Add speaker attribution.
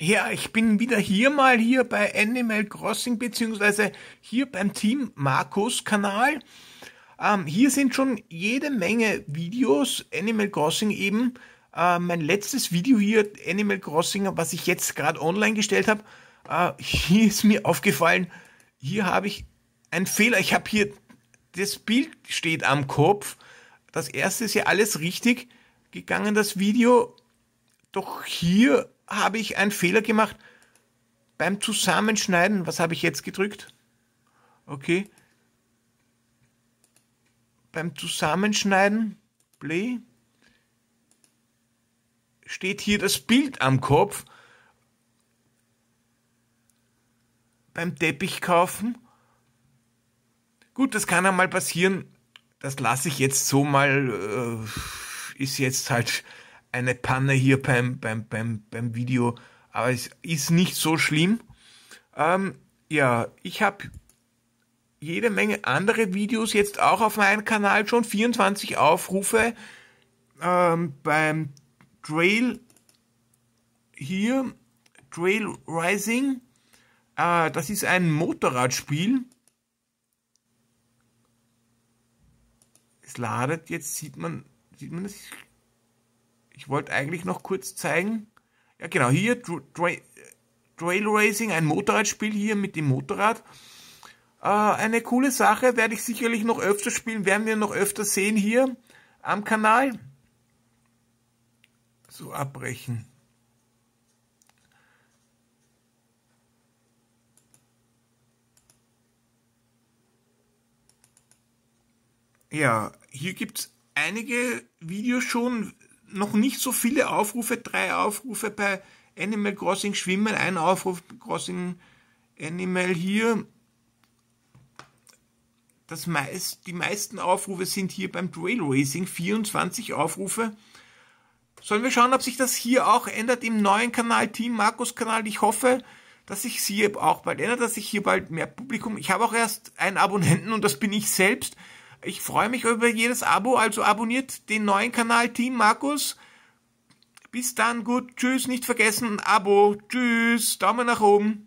Speaker 1: Ja, ich bin wieder hier mal hier bei Animal Crossing beziehungsweise hier beim Team Markus Kanal. Ähm, hier sind schon jede Menge Videos, Animal Crossing eben. Äh, mein letztes Video hier, Animal Crossing, was ich jetzt gerade online gestellt habe, äh, hier ist mir aufgefallen, hier habe ich einen Fehler. Ich habe hier, das Bild steht am Kopf. Das erste ist ja alles richtig gegangen, das Video. Doch hier habe ich einen Fehler gemacht beim Zusammenschneiden. Was habe ich jetzt gedrückt? Okay. Beim Zusammenschneiden, Play, steht hier das Bild am Kopf. Beim Teppich kaufen. Gut, das kann einmal passieren. Das lasse ich jetzt so mal. Äh, ist jetzt halt eine Panne hier beim, beim, beim, beim Video, aber es ist nicht so schlimm. Ähm, ja, ich habe jede Menge andere Videos jetzt auch auf meinem Kanal schon 24 Aufrufe ähm, beim Trail hier Trail Rising. Äh, das ist ein Motorradspiel. Es ladet jetzt sieht man sieht man das ich wollte eigentlich noch kurz zeigen. Ja, genau, hier Trail Racing, ein Motorradspiel hier mit dem Motorrad. Äh, eine coole Sache, werde ich sicherlich noch öfter spielen, werden wir noch öfter sehen hier am Kanal. So, abbrechen. Ja, hier gibt es einige Videos schon, noch nicht so viele Aufrufe, drei Aufrufe bei Animal Crossing Schwimmen, ein Aufruf Crossing Animal hier. Das meist, die meisten Aufrufe sind hier beim Trail Racing, 24 Aufrufe. Sollen wir schauen, ob sich das hier auch ändert im neuen Kanal, Team Markus Kanal. Ich hoffe, dass sich hier auch bald ändert, dass sich hier bald mehr Publikum. Ich habe auch erst einen Abonnenten und das bin ich selbst. Ich freue mich über jedes Abo, also abonniert den neuen Kanal Team Markus. Bis dann, gut, tschüss, nicht vergessen, Abo, tschüss, Daumen nach oben.